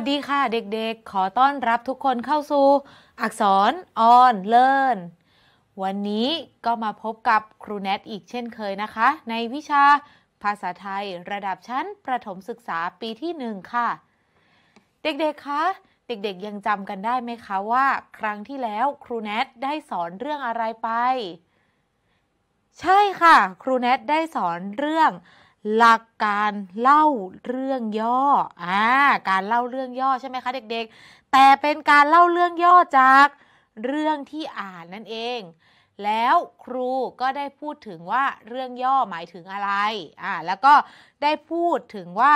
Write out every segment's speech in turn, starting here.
วัสดีค่ะเด็กๆขอต้อนรับทุกคนเข้าสู่ อักษรออนเลิร์นวันนี้ก็มาพบกับครูแนทอีกเช่นเคยนะคะ ในวิชา ภาษาไทย ระดับชั้นประถมศึกษาปีที่หนึ่งค่ะเด็กๆคะเด็กๆยังจำกันได้ไหมคะว่า ครั้งที่แล้วครูแนทได้สอนเรื่องอะไรไป ใช่ค่ะครูแนทได้สอนเรื่องหลักการเล่าเรื่องย่อ อ่า การเล่าเรื่องย่อใช่ไหมคะเด็ก ๆ แต่เป็นการเล่าเรื่องย่อจากเรื่องที่อ่านนั่นเอง แล้วครูก็ได้พูดถึงว่าเรื่องย่อหมายถึงอะไร อ่า แล้วก็ได้พูดถึงว่า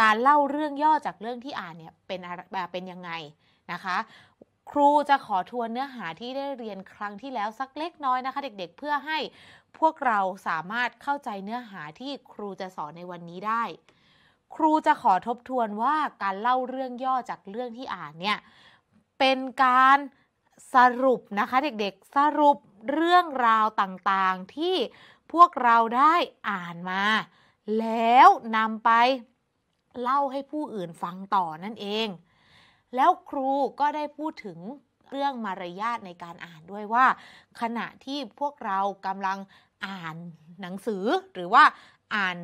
การเล่าเรื่องย่อจากเรื่องที่อ่านเนี่ยเป็นแบบเป็นยังไงนะคะ ครูจะขอทวนเนื้อหาที่ได้เรียนครั้งที่แล้วสักเล็กน้อยนะคะ เด็กๆ เพื่อให้พวกเราสามารถเข้าใจเนื้อหาที่ครูจะสอนในวันนี้ได้ ครูจะขอทบทวนว่าการเล่าเรื่องย่อจากเรื่องที่อ่านเนี่ยเป็นการสรุปนะคะเด็กๆ สรุปเรื่องราวต่างๆ ที่พวกเราได้อ่านมา แล้วนำไปเล่าให้ผู้อื่นฟังต่อนั่นเอง แล้วครูก็ได้พูดถึงเรื่อง มารยาทในการอ่านด้วยว่าขณะที่พวกเรากำลังอ่านหนังสือหรือว่าอ่าน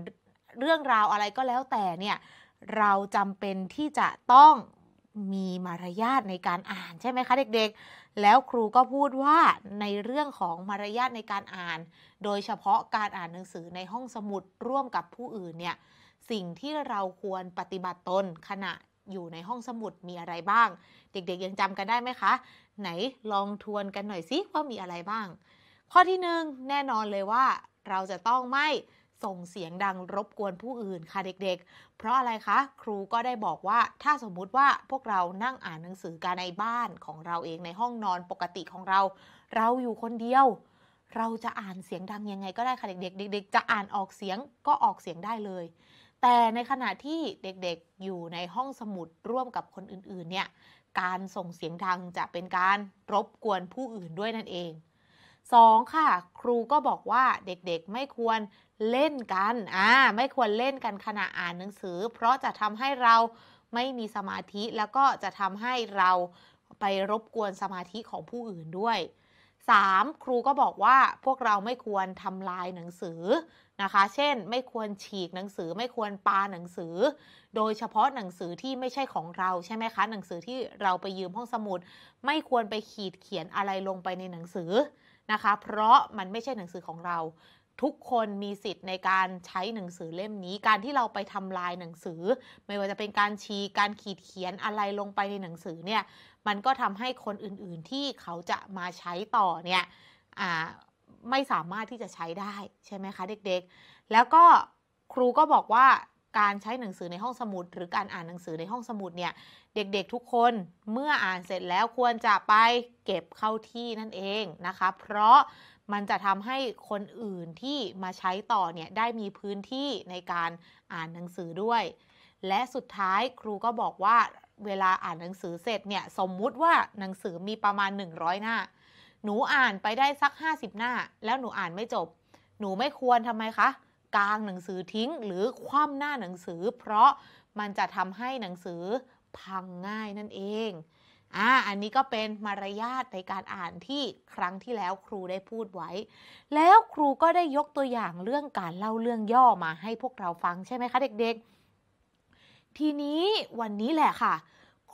เรื่องราวอะไรก็แล้วแต่เนี่ยเราจำเป็นที่จะต้องมีมารยาทในการอ่าน ใช่ไหมคะ เด็ก ๆ แล้วครูก็พูดว่าในเรื่องของมารยาทในการอ่าน โดยเฉพาะการอ่านหนังสือในห้องสมุดร่วมกับผู้อื่นเนี่ยสิ่งที่เราควรปฏิบัติตนขณะอยู่ในห้องสมุดมีอะไรบ้าง เด็กๆยังจำกันได้ไหมคะ ไหนลองทวนกันหน่อยสิว่ามีอะไรบ้าง ข้อที่หนึ่งแน่นอนเลยว่า เราจะต้องไม่ส่งเสียงดังรบกวนผู้อื่นค่ะเด็กๆ เพราะอะไรคะ ครูก็ได้บอกว่าถ้าสมมุติว่าพวกเรานั่งอ่านหนังสือกันในบ้านของเราเองในห้องนอนปกติของเรา เราอยู่คนเดียว เราจะอ่านเสียงดังยังไงก็ได้ค่ะเด็กๆเด็กๆจะอ่านออกเสียงก็ออกเสียงได้เลยแต่ในขณะที่เด็กๆ อยู่ในห้องสมุดร่วมกับคนอื่น ๆ เนี่ย การส่งเสียงดังจะเป็นการรบกวนผู้อื่นด้วยนั่นเอง 2. ค่ะครูก็บอกว่าเด็กๆ ไม่ควรเล่นกันอ่าไม่ควรเล่นกันขณะอ่านหนังสือ เพราะจะทำให้เราไม่มีสมาธิแล้วก็จะทำให้เราไปรบกวนสมาธิของผู้อื่นด้วย 3. ครูก็บอกว่าพวกเราไม่ควรทำลายหนังสือนะคะเช่นไม่ควรฉีกหนังสือไม่ควรปาหนังสือโดยเฉพาะหนังสือที่ไม่ใช่ของเราใช่ไหมคะหนังสือที่เราไปยืมห้องสมุดไม่ควรไปขีดเขียนอะไรลงไปในหนังสือนะคะ เพราะมันไม่ใช่หนังสือของเราทุกคนมีสิทธิ์ในการใช้หนังสือเล่มนี้ การที่เราไปทำลายหนังสือ ไม่ว่าจะเป็นการชีการขีดเขียนอะไรลงไปในหนังสือเนี่ยมันก็ทำให้คนอื่นๆที่เขาจะมาใช้ต่อเนี่ยไม่สามารถที่จะใช้ได้ใช่ไหมคะเด็กๆ แล้วก็ครูก็บอกว่าการใช้หนังสือในห้องสมุด หรือการอ่านหนังสือในห้องสมุดเนี่ยเด็กๆทุกคนเมื่ออ่านเสร็จแล้วควรจะไปเก็บเข้าที่นั่นเองนะคะ เพราะมันจะทำให้คนอื่นที่มาใช้ต่อเนี่ย ได้มีพื้นที่ในการอ่านหนังสือด้วย และสุดท้ายครูก็บอกว่าเวลาอ่านหนังสือเสร็จเนี่ยสมมุติว่าหนังสือมีประมาณ 100หน้าหนูอ่านไปได้สัก 50 หน้า แล้วหนูอ่านไม่จบ หนูไม่ควรทำไมคะกางหนังสือทิ้ง หรือคว่ำหน้าหนังสือ เพราะมันจะทำให้หนังสือพังง่ายนั่นเองอ่าอันนี้ก็เป็นมารยาทในการอ่านที่ครั้งที่แล้วครูได้พูดไว้ แล้วครูก็ได้ยกตัวอย่างเรื่องการเล่าเรื่องย่อมาให้พวกเราฟังใช่ไหมคะเด็กๆ ทีนี้วันนี้แหละค่ะ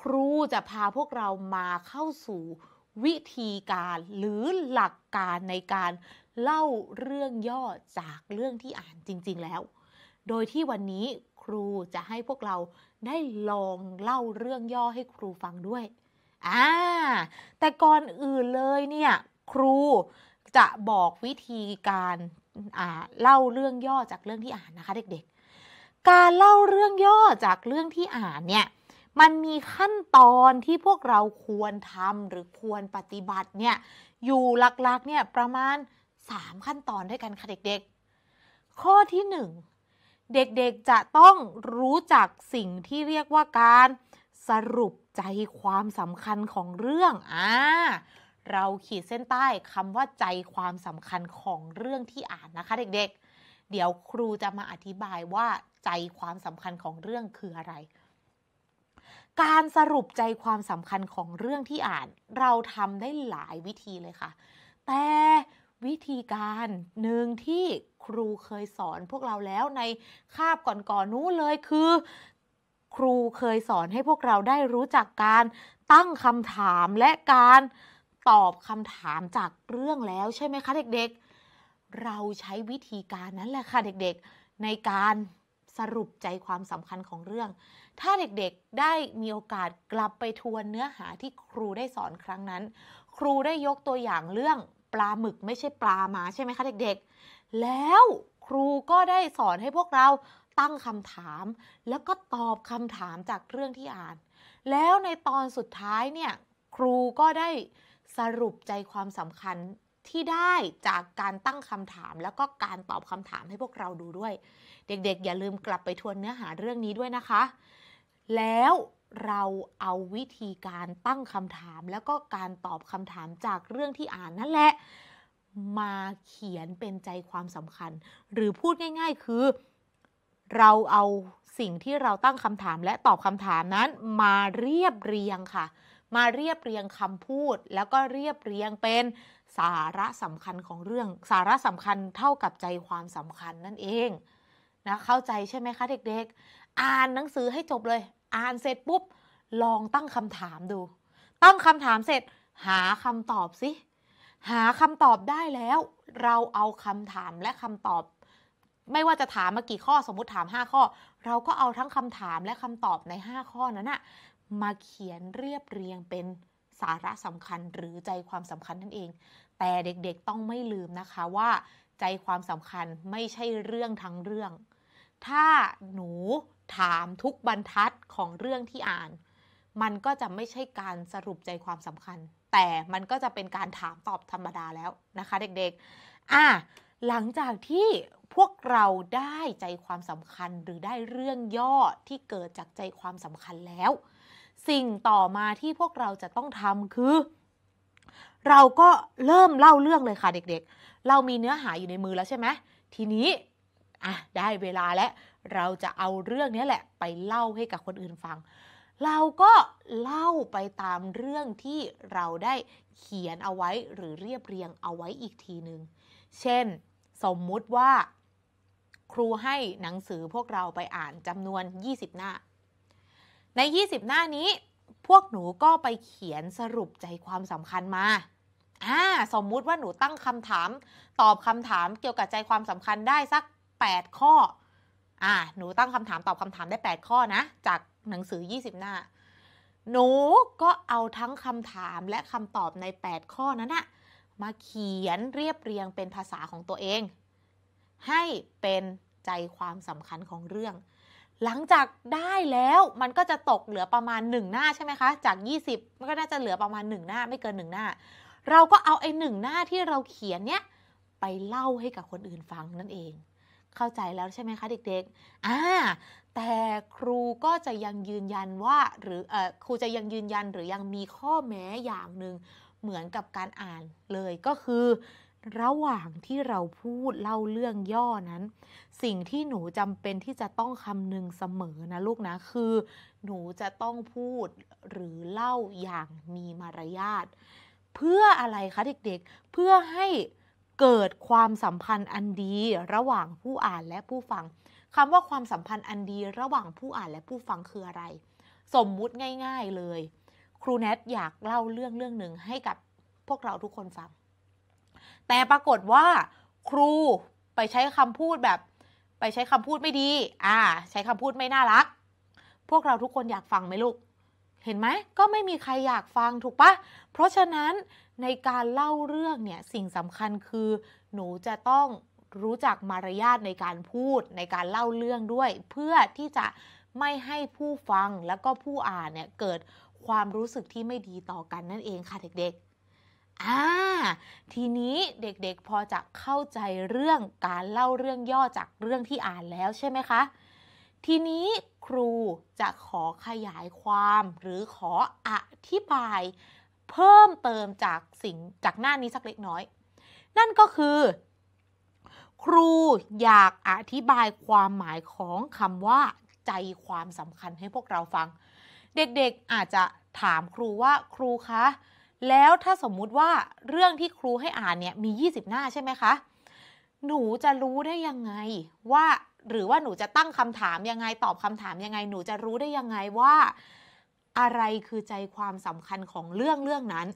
ครูจะพาพวกเรามาเข้าสู่วิธีการหรือหลักการในการเล่าเรื่องย่อจากเรื่องที่อ่านจริงๆแล้ว โดยที่วันนี้ครูจะให้พวกเราได้ลองเล่าเรื่องย่อให้ครูฟังด้วย อ่าแต่ก่อนอื่นเลยเนี่ย ครูจะบอกวิธีการเล่าเรื่องย่อจากเรื่องที่อ่านนะคะเด็กๆ การเล่าเรื่องย่อจากเรื่องที่อ่านเนี่ยมันมีขั้นตอนที่พวกเราควรทำหรือควรปฏิบัติเนี่ยอยู่หลักๆเนี่ยประมาณ 3 ขั้นตอนด้วยกันค่ะเด็กๆ ข้อที่ 1 เด็กๆจะต้องรู้จักสิ่งที่เรียกว่าการสรุปใจความสำคัญของเรื่องอ่าเราขีดเส้นใต้คำว่าใจความสำคัญของเรื่องที่อ่านนะคะเด็กๆ เดี๋ยวครูจะมาอธิบายว่าใจความสำคัญของเรื่องคืออะไรการสรุปใจความสำคัญของเรื่องที่อ่านเราทำได้หลายวิธีเลยค่ะ แต่วิธีการหนึ่งที่ครูเคยสอนพวกเราแล้วในคาบก่อนๆนู้นเลยคือ ครูเคยสอนให้พวกเราได้รู้จักการตั้งคำถามและการตอบคำถามจากเรื่องแล้วใช่ไหมคะ เด็กๆ เราใช้วิธีการนั้นแหละค่ะเด็กๆในการสรุปใจความสำคัญของเรื่อง ถ้าเด็กๆ ได้มีโอกาสกลับไปทวนเนื้อหาที่ครูได้สอนครั้งนั้น ครูได้ยกตัวอย่างเรื่องปลาหมึกไม่ใช่ปลาหมาใช่ไหมคะเด็กๆ แล้วครูก็ได้สอนให้พวกเราตั้งคำถาม แล้วก็ตอบคำถามจากเรื่องที่อ่าน แล้วในตอนสุดท้ายเนี่ยครูก็ได้สรุปใจความสำคัญที่ได้จากการตั้งคำถามแล้วก็การตอบคำถามให้พวกเราดูด้วย เด็กๆอย่าลืมกลับไปทวนเนื้อหาเรื่องนี้ด้วยนะคะ แล้วเราเอาวิธีการตั้งคำถาม แล้วก็การตอบคำถามจากเรื่องที่อ่านนั่นแหละ มาเขียนเป็นใจความสำคัญ หรือพูดง่ายๆ คือ เราเอาสิ่งที่เราตั้งคำถามและตอบคำถามนั้นมาเรียบเรียงค่ะมาเรียบเรียงคำพูดแล้วก็เรียบเรียงเป็นสาระสำคัญของเรื่อง สาระสำคัญเท่ากับใจความสำคัญนั่นเองนะเข้าใจใช่ไหมคะ เด็กๆอ่านหนังสือให้จบเลย อ่านเสร็จปุ๊บลองตั้งคำถามดู ตั้งคำถามเสร็จ หาคำตอบสิ หาคำตอบได้แล้ว เราเอาคำถามและคำตอบ ไม่ว่าจะถามมากี่ข้อสมมติถาม 5 ข้อ เราก็เอาทั้งคำถามและคำตอบใน 5 ข้อนั้นนะมาเขียนเรียบเรียงเป็นสาระสำคัญหรือใจความสำคัญนั่นเอง แต่เด็กๆต้องไม่ลืมนะคะว่าใจความสำคัญไม่ใช่เรื่องทั้งเรื่อง ถ้าหนูถามทุกบรรทัดของเรื่องที่อ่าน มันก็จะไม่ใช่การสรุปใจความสำคัญ แต่มันก็จะเป็นการถามตอบธรรมดาแล้วนะคะเด็กๆอ่ะหลังจากที่พวกเราได้ใจความสำคัญหรือได้เรื่องย่อที่เกิดจากใจความสำคัญแล้วสิ่งต่อมาที่พวกเราจะต้องทำคือ เราก็เริ่มเล่าเรื่องเลยค่ะเด็กๆ เรามีเนื้อหาอยู่ในมือแล้วใช่ไหมทีนี้อ่ะได้เวลาแล้วเราจะเอาเรื่องนี้แหละไปเล่าให้กับคนอื่นฟัง เราก็เล่าไปตามเรื่องที่เราได้เขียนเอาไว้หรือเรียบเรียงเอาไว้อีกทีหนึง่งเช่น สมมุติว่า ครูให้หนังสือพวกเราไปอ่านจำนวน 20 หน้าใน20หน้านี้พวกหนูก็ไปเขียนสรุปใจความสำคัญมาอ่า สมมุติว่าหนูตั้งคำถาม ตอบคำถามเกี่ยวกับใจความสำคัญได้สัก 8 ข้ออ่าหนูตั้งคำถามตอบคำถามได้ 8 ข้อนะ จากหนังสือ 20 หน้า หนูก็เอาทั้งคำถามและคำตอบใน 8 ข้อนั้นนะมาเขียนเรียบเรียงเป็นภาษาของตัวเอง ให้เป็นใจความสำคัญของเรื่องหลังจากได้แล้วมันก็จะตกเหลือประมาณ 1 หน้าใช่ไหมคะ จาก 20 มันก็น่าจะเหลือประมาณ 1 หน้าไม่เกิน1หน้าเราก็เอาไอ้หนึ่งหน้าที่เราเขียนเนี้ยไปเล่าให้กับคนอื่นฟังนั่นเอง เข้าใจแล้วใช่ไหมคะเด็กๆอ่าแต่ครูก็จะยังยืนยันว่า หรือเออครูจะยังยืนยันหรือยังมีข้อแม้อย่างหนึ่งเหมือนกับการอ่านเลยก็คือระหว่างที่เราพูดเล่าเรื่องย่อนั้น สิ่งที่หนูจำเป็นที่จะต้องคำนึงเสมอนะ ลูกนะคือ หนูจะต้องพูดหรือเล่าอย่างมีมารยาทเพื่ออะไรคะเด็กๆ เพื่อให้เกิดความสัมพันธ์อันดี ระหว่างผู้อ่านและผู้ฟังคำว่าความสัมพันธ์อันดี ระหว่างผู้อ่านและผู้ฟังคืออะไร สมมุติง่าย ๆเลย ครูแนทอยากเล่าเรื่องเรื่องหนึ่งให้กับพวกเราทุกคนฟังแต่ปรากฏว่าครูไปใช้คำพูดแบบ ไปใช้คำพูดไม่ดีอ่าใช้คำพูดไม่น่ารัก พวกเราทุกคนอยากฟังไหมลูกเห็นไหมก็ไม่มีใครอยากฟังถูกปะเพราะฉะนั้นในการเล่าเรื่องเนี่ยสิ่งสำคัญคือ หนูจะต้องรู้จักมารยาทในการพูด ในการเล่าเรื่องด้วย เพื่อที่จะไม่ให้ผู้ฟังแล้วก็ผู้อ่านเนี่ย เกิดความรู้สึกที่ไม่ดีต่อกันนั่นเองค่ะเด็ก ๆอ่าทีนี้เด็กๆพอจะเข้าใจเรื่องการเล่าเรื่องย่อจากเรื่องที่อ่านแล้วใช่ไหมคะ ทีนี้ครูจะขอขยายความ หรือขออธิบาย เพิ่มเติมจากสิ่งจากหน้านี้สักเล็กน้อย นั่นก็คือ ครูอยากอธิบายความหมายของคำว่าใจความสำคัญให้พวกเราฟัง เด็กๆอาจจะถามครูว่าครูคะแล้วถ้าสมมุติว่าเรื่องที่ครูให้อ่านเนี่ยมี 20 หน้าใช่ไหมคะ หนูจะรู้ได้ยังไงว่าหรือว่าหนูจะตั้งคำถามยังไงตอบคำถามยังไงหนูจะรู้ได้ยังไงว่า อะไรคือใจความสำคัญของเรื่องเรื่องนั้น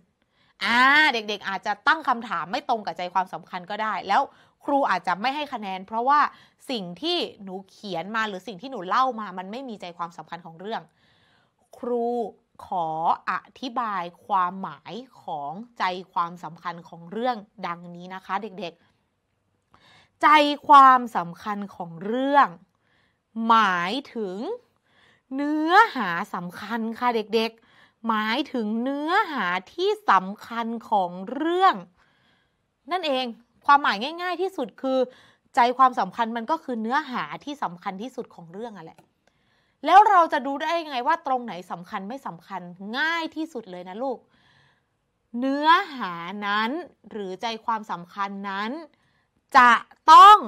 อ่าเด็กๆอาจจะตั้งคำถามไม่ตรงกับใจความสำคัญก็ได้แล้วครูอาจจะไม่ให้คะแนน เพราะว่าสิ่งที่หนูเขียนมาหรือสิ่งที่หนูเล่ามา มันไม่มีใจความสำคัญของเรื่อง ครูขออธิบายความหมายของใจความสำคัญของเรื่องดังนี้นะคะเด็กๆ ใจความสำคัญของเรื่อง หมายถึงเนื้อหาสำคัญค่ะเด็กๆ หมายถึงเนื้อหาที่สำคัญของเรื่อง นั่นเอง ความหมายง่ายๆที่สุดคือ ใจความสำคัญมันก็คือเนื้อหาที่สำคัญที่สุดของเรื่องอะแหละแล้วเราจะดูได้ยังไง ว่าตรงไหนสำคัญไม่สำคัญง่ายที่สุดเลยนะลูก เนื้อหานั้นหรือใจความสำคัญนั้น จะต้อง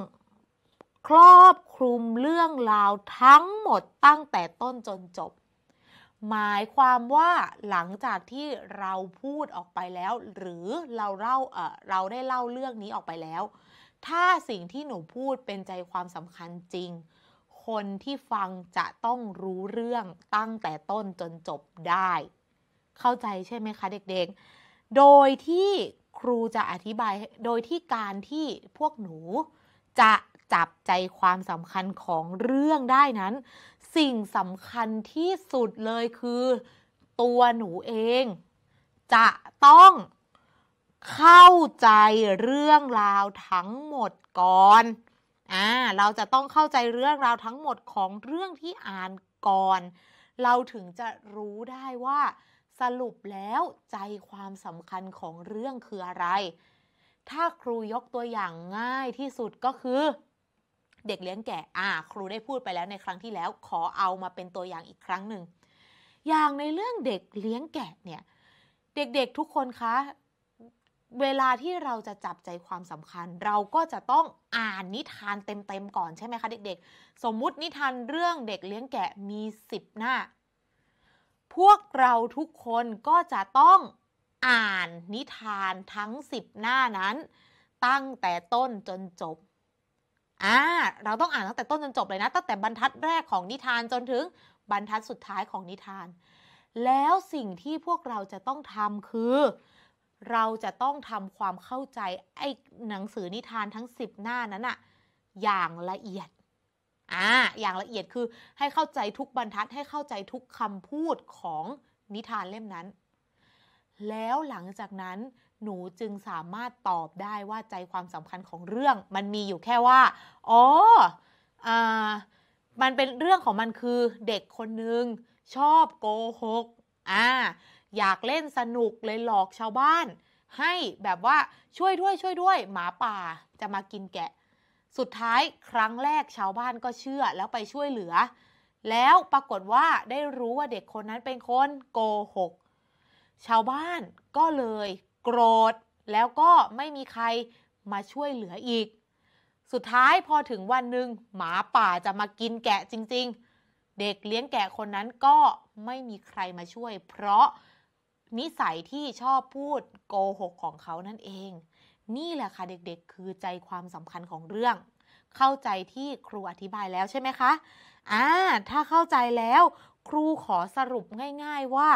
ครอบคลุมเรื่องราวทั้งหมดตั้งแต่ต้นจนจบ หมายความว่าหลังจากที่เราพูดออกไปแล้ว หรือเราเล่าเออเราได้เล่าเรื่องนี้ออกไปแล้ว ถ้าสิ่งที่หนูพูดเป็นใจความสำคัญจริงคนที่ฟังจะต้องรู้เรื่องตั้งแต่ต้นจนจบได้ เข้าใจใช่ไหมคะเด็กๆ โดยที่ครูจะอธิบายโดยที่การที่พวกหนูจะจับใจความสำคัญของเรื่องได้นั้น สิ่งสำคัญที่สุดเลยคือตัวหนูเอง จะต้องเข้าใจเรื่องราวทั้งหมดก่อนอ่าเราจะต้องเข้าใจเรื่องราวทั้งหมดของเรื่องที่อ่านก่อน เราถึงจะรู้ได้ว่าสรุปแล้วใจความสำคัญของเรื่องคืออะไร ถ้าครูยกตัวอย่างง่ายที่สุดก็คือ เด็กเลี้ยงแกะ อ่า ครูได้พูดไปแล้วในครั้งที่แล้วขอเอามาเป็นตัวอย่างอีกครั้งหนึ่ง อย่างในเรื่องเด็กเลี้ยงแกะเนี่ยเด็กๆทุกคนคะเวลาที่เราจะจับใจความสำคัญ เราก็จะต้องอ่านนิทานเต็มๆก่อนใช่ไหมคะเด็กๆ สมมุตินิทานเรื่องเด็กเลี้ยงแกะมี 10 หน้า พวกเราทุกคนก็จะต้องอ่านนิทานทั้ง 10 หน้านั้น ตั้งแต่ต้นจนจบ อ่าเราต้องอ่านตั้งแต่ต้นจนจบเลยนะตั้งแต่บรรทัดแรกของนิทานจนถึง บรรทัดสุดท้ายของนิทาน แล้วสิ่งที่พวกเราจะต้องทำคือเราจะต้องทำความเข้าใจไอ้หนังสือนิทานทั้ง 10 หน้านั้นอะอย่างละเอียด อ่าอย่างละเอียดคือให้เข้าใจทุกบรรทัดให้เข้าใจทุกคำพูดของนิทานเล่มนั้น แล้วหลังจากนั้นหนูจึงสามารถตอบได้ว่าใจความสำคัญของเรื่องมันมีอยู่แค่ว่าอ๋ออามันเป็นเรื่องของมันคือเด็กคนหนึ่งชอบโกหกอ่าอยากเล่นสนุกเลยหลอกชาวบ้าน ให้แบบว่าช่วยด้วย ช่วยด้วย หมาป่าจะมากินแกะ สุดท้ายครั้งแรกชาวบ้านก็เชื่อแล้วไปช่วยเหลือ แล้วปรากฏว่าได้รู้ว่าเด็กคนนั้นเป็นคนโกหกชาวบ้านก็เลย โกรธ แล้วก็ไม่มีใครมาช่วยเหลืออีก สุดท้ายพอถึงวันหนึ่งหมาป่าจะมากินแกะจริง ๆ เด็กเลี้ยงแกะคนนั้นก็ไม่มีใครมาช่วยเพราะนิสัยที่ชอบพูดโกหกของเขานั่นเอง นี่แหละค่ะเด็กๆคือใจความสำคัญของเรื่อง เข้าใจที่ครูอธิบายแล้วใช่ไหมคะอ่าถ้าเข้าใจแล้ว ครูขอสรุปง่าย ๆว่า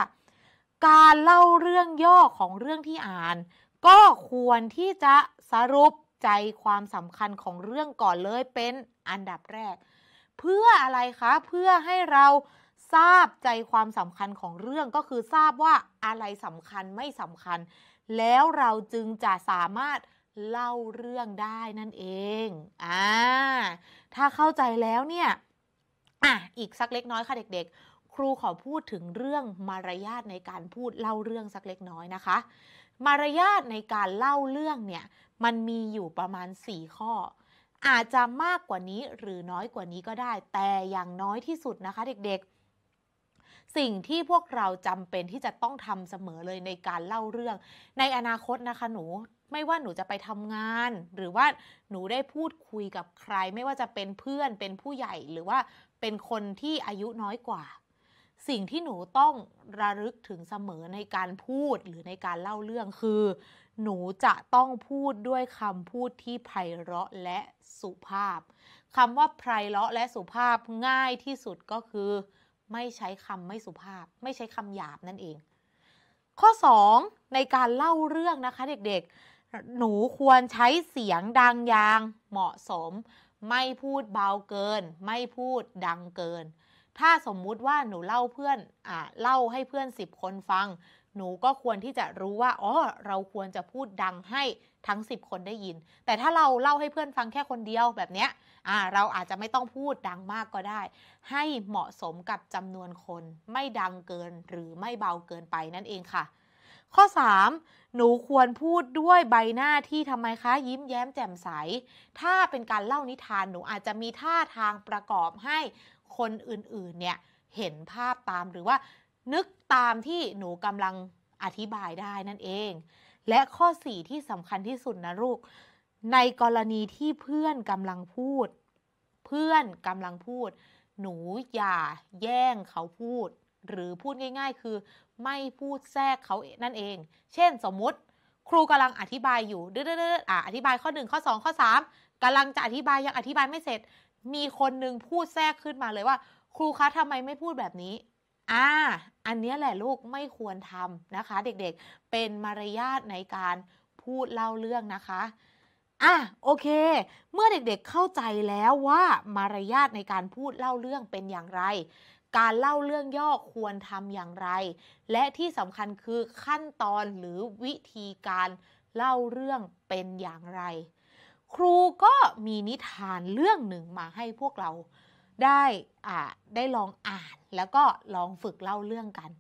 การเล่าเรื่องย่อของเรื่องที่อ่าน ก็ควรที่จะสรุปใจความสำคัญของเรื่องก่อนเลยเป็นอันดับแรก เพื่ออะไรคะเพื่อให้เราทราบใจความสำคัญของเรื่องก็คือทราบว่าอะไรสำคัญไม่สำคัญ แล้วเราจึงจะสามารถเล่าเรื่องได้นั่นเองอ่าถ้าเข้าใจแล้วเนี่ยอ่ะอีกสักเล็กน้อยค่ะเด็กๆ ครูขอพูดถึงเรื่องมารยาทในการพูดเล่าเรื่องสักเล็กน้อยนะคะ มารยาทในการเล่าเรื่องเนี่ยมันมีอยู่ประมาณ4ข้อ อาจจะมากกว่านี้หรือน้อยกว่านี้ก็ได้แต่อย่างน้อยที่สุดนะคะเด็กๆสิ่งที่พวกเราจำเป็นที่จะต้องทำเสมอเลยในการเล่าเรื่อง ในอนาคตนะคะหนู ไม่ว่าหนูจะไปทำงาน หรือว่าหนูได้พูดคุยกับใครไม่ว่าจะเป็นเพื่อนเป็นผู้ใหญ่หรือว่าเป็นคนที่อายุน้อยกว่า สิ่งที่หนูต้องระลึกถึงเสมอในการพูดหรือในการเล่าเรื่องคือ หนูจะต้องพูดด้วยคำพูดที่ไพเราะและสุภาพคำว่าไพเราะและสุภาพง่ายที่สุดก็คือไม่ใช้คำไม่สุภาพ ไม่ใช้คำหยาบนั่นเอง ข้อ 2 ในการเล่าเรื่องนะคะเด็กๆ หนูควรใช้เสียงดังยาง เหมาะสมไม่พูดเบาเกิน ไม่พูดดังเกิน ถ้าสมมุติว่าหนูเล่าเพื่อนอ่าเล่าให้เพื่อน10คนฟัง หนูก็ควรที่จะรู้ว่า อ๋อ เราควรจะพูดดังให้ทั้ง 10 คนได้ยิน แต่ถ้าเราเล่าให้เพื่อนฟังแค่คนเดียวแบบ เนี้ยเราอาจจะไม่ต้องพูดดังมากก็ได้ ให้เหมาะสมกับจำนวนคน ไม่ดังเกินหรือไม่เบาเกินไปนั่นเองค่ะ ข้อ 3. หนูควรพูดด้วยใบหน้าที่ทำไม คะ ยิ้มแย้มแจ่ม ใส ถ้าเป็นการเล่านิทานหนูอาจจะมีท่าทางประกอบให้คนอื่นๆ เนี่ยเห็นภาพตามหรือว่านึกตามที่หนูกำลังอธิบายได้นั่นเองและข้อสี่ที่สำคัญที่สุดนะลูก ในกรณีที่เพื่อนกำลังพูด เพื่อนกำลังพูด หนูอย่า แย่งเขาพูด หรือพูดง่าย ๆ คือไม่พูดแทรกเขานั่นเอง เช่นสมมติครูกำลังอธิบายอยู่เด้อๆอ่ะอธิบายข้อ1ข้อ2ข้อ3 กำลังจะอธิบายยังอธิบายไม่เสร็จ มีคนหนึ่งพูดแทรกขึ้นมาเลยว่า ครูคะทำไมไม่พูดแบบนี้อ่า อันนี้แหละลูกไม่ควรทำนะคะเด็กๆ เป็นมารยาทในการพูดเล่าเรื่องนะคะ อ่ะโอเค เมื่อเด็กๆเข้าใจแล้วว่า มารยาทในการพูดเล่าเรื่องเป็นอย่างไร การเล่าเรื่องย่อควรทำอย่างไร และที่สำคัญคือขั้นตอนหรือวิธีการเล่าเรื่องเป็นอย่างไร ครูก็มีนิทานเรื่องหนึ่งมาให้พวกเราได้ได้ลองอ่านแล้วก็ลองฝึกเล่าเรื่องกัน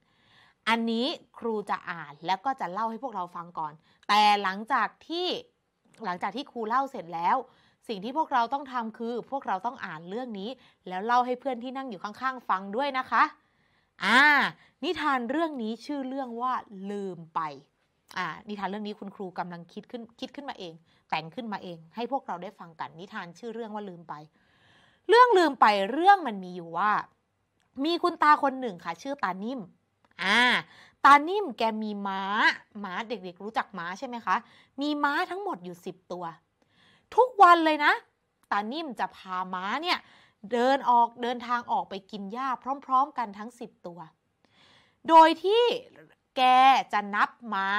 อันนี้ครูจะอ่านแล้วก็จะเล่าให้พวกเราฟังก่อน แต่หลังจากที่ หลังจากที่ครูเล่าเสร็จแล้ว สิ่งที่พวกเราต้องทำคือพวกเราต้องอ่านเรื่องนี้ แล้วเล่าให้เพื่อนที่นั่งอยู่ข้างๆ ฟังด้วยนะคะ อ่านิทานเรื่องนี้ชื่อเรื่องว่า ลืมไป อ่านิทานเรื่องนี้คุณครูกำลังคิดขึ้น คิดขึ้นมาเอง แต่งขึ้นมาเอง ให้พวกเราได้ฟังกัน นิทานชื่อเรื่องว่าลืมไปเรื่องลืมไปเรื่องมันมีอยู่ว่า มีคุณตาคนหนึ่งค่ะชื่อตานิ่ม อ่าตานิ่มแกมีม้าม้าเด็กๆรู้จักม้าใช่ไหมคะมีม้าทั้งหมดอยู่ 10 ตัว ทุกวันเลยนะ ตานิ่มจะพาม้าเนี่ยเดินออกเดินทางออกไปกินหญ้า พร้อมๆกันทั้ง10ตัวโดยที่แกจะนับม้า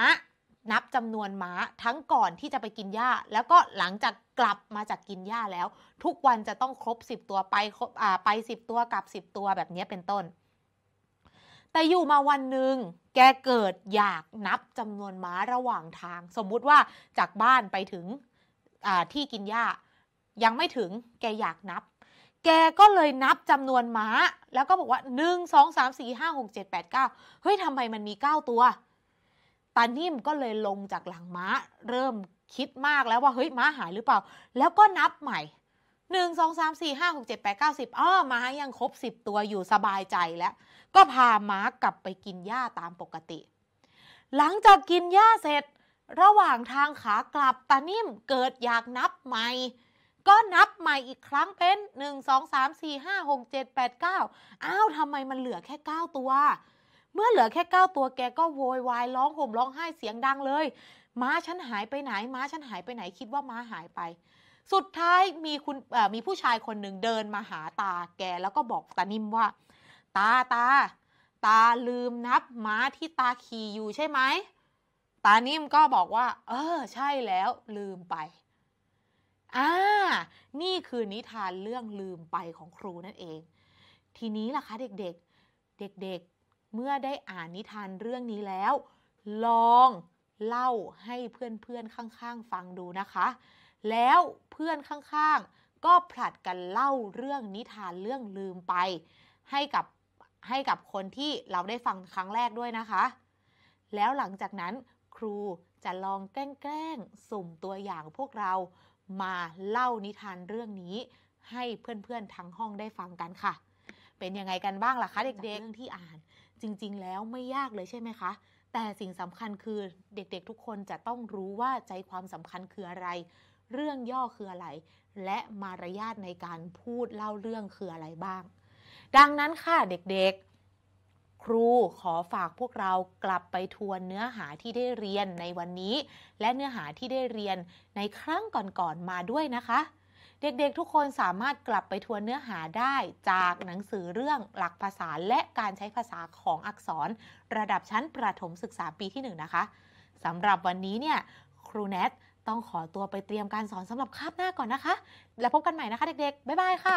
นับจำนวนม้าทั้งก่อนที่จะไปกินหญ้า แล้วก็หลังจากกลับมาจากกินหญ้าแล้วทุกวันจะต้องครบ 10 ตัวไปครบอ่าไป 10 ตัวกับ 10 ตัวแบบนี้เป็นต้น แต่อยู่มาวันหนึ่งแกเกิดอยากนับจำนวนม้าระหว่างทางสมมุติว่าจากบ้านไปถึงที่กินหญ้า ยังไม่ถึงแกอยากนับ แกก็เลยนับจำนวนม้าแล้วก็บอกว่า 1 2 3 4 5 6 7 8 9 เฮ้ยทำไมมันมี 9 ตัวตานิ่มก็เลยลงจากหลังม้าเริ่มคิดมากแล้วว่าเฮ้ยม้าหายหรือเปล่า แล้วก็นับใหม่หนึ่งสองสามสี่ห้าหกเจ็ดแปดเก้าสิบอ้อม้ายังครบสิบตัวอยู่สบายใจแล้ว ก็พาม้ากลับไปกินหญ้าตามปกติ หลังจากกินหญ้าเสร็จระหว่างทางขากลับตานิ่ม เกิดอยากนับใหม่ ก็นับใหม่อีกครั้งเป็นหนึ่งสองสามสี่ห้าหกเจ็ดแปดเก้าอ้าวทำไมมันเหลือแค่เก้าตัว เมื่อเหลือแค่เก้าตัวแกก็โวยวายร้องห่มร้องไห้เสียงดังเลยม้าฉันหายไปไหนม้าฉันหายไปไหนคิดว่าม้าหายไป สุดท้ายมีคุณมีผู้ชายคนหนึ่งเดินมาหาตาแกแล้วก็บอกตานิ่มว่า ตาตาตาลืมนับม้าที่ตาขี่อยู่ใช่ไหม ตานิ่มก็บอกว่า เออ ใช่แล้ว ลืมไปอ่านี่คือนิทานเรื่องลืมไปของครูนั่นเอง ทีนี้ล่ะคะเด็กๆ เด็กๆ เมื่อได้อ่านนิทานเรื่องนี้แล้ว ลองเล่าให้เพื่อนๆข้างๆฟังดูนะคะ แล้วเพื่อนข้าง ๆ ก็ผลัดกันเล่าเรื่องนิทานเรื่องลืมไปให้กับให้กับคนที่เราได้ฟังครั้งแรกด้วยนะคะ แล้วหลังจากนั้นครูจะลองแกล้งสุ่มตัวอย่างพวกเรามาเล่านิทานเรื่องนี้ ให้เพื่อนๆทั้งห้องได้ฟังกันค่ะ เป็นยังไงกันบ้างล่ะคะเด็กๆเรื่องที่อ่านจริงๆแล้วไม่ยากเลยใช่ไหมคะแต่สิ่งสำคัญคือเด็กๆทุกคนจะต้องรู้ว่าใจความสำคัญคืออะไร เรื่องย่อคืออะไร และมารยาทในการพูดเล่าเรื่องคืออะไรบ้าง ดังนั้นค่ะ เด็กๆ ครูขอฝากพวกเรากลับไปทวนเนื้อหาที่ได้เรียนในวันนี้ และเนื้อหาที่ได้เรียนในครั้งก่อนๆมาด้วยนะคะเด็ก ๆ ทุกคนสามารถกลับไปทวนเนื้อหาได้จากหนังสือเรื่อง หลักภาษาและการใช้ภาษาของอักษร ระดับชั้นประถมศึกษาปีที่1นะคะ สำหรับวันนี้เนี่ยครูแนทต้องขอตัวไปเตรียมการสอนสำหรับคาบหน้าก่อนนะคะ แล้วพบกันใหม่นะคะเด็ก ๆ บ๊ายบายค่ะ